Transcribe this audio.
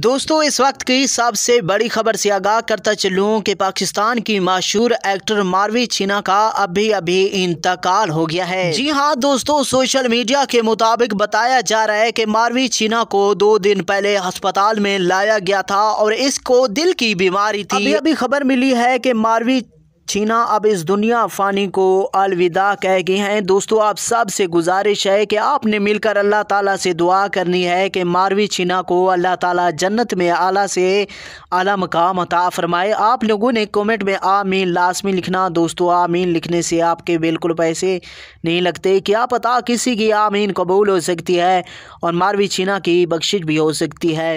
दोस्तों इस वक्त की सबसे बड़ी खबर से आगाह करता चलूँ कि पाकिस्तान की मशहूर एक्टर मारवी छीना का अभी अभी इंतकाल हो गया है जी हाँ दोस्तों सोशल मीडिया के मुताबिक बताया जा रहा है कि मारवी छीना को दो दिन पहले अस्पताल में लाया गया था और इसको दिल की बीमारी थी अभी, अभी खबर मिली है कि मारवी चीना अब इस दुनिया फ़ानी को अलविदा कह गई हैं दोस्तों आप सब से गुजारिश है कि आपने मिलकर अल्लाह ताला से दुआ करनी है कि मारवी चीना को अल्लाह ताला जन्नत में आला से आला मकाम अता फरमाए आप लोगों ने कमेंट में आमीन लाजमी लिखना दोस्तों आमीन लिखने से आपके बिल्कुल पैसे नहीं लगते क्या पता किसी की आमीन कबूल हो सकती है और मारवी चीना की बख्शिश भी हो सकती है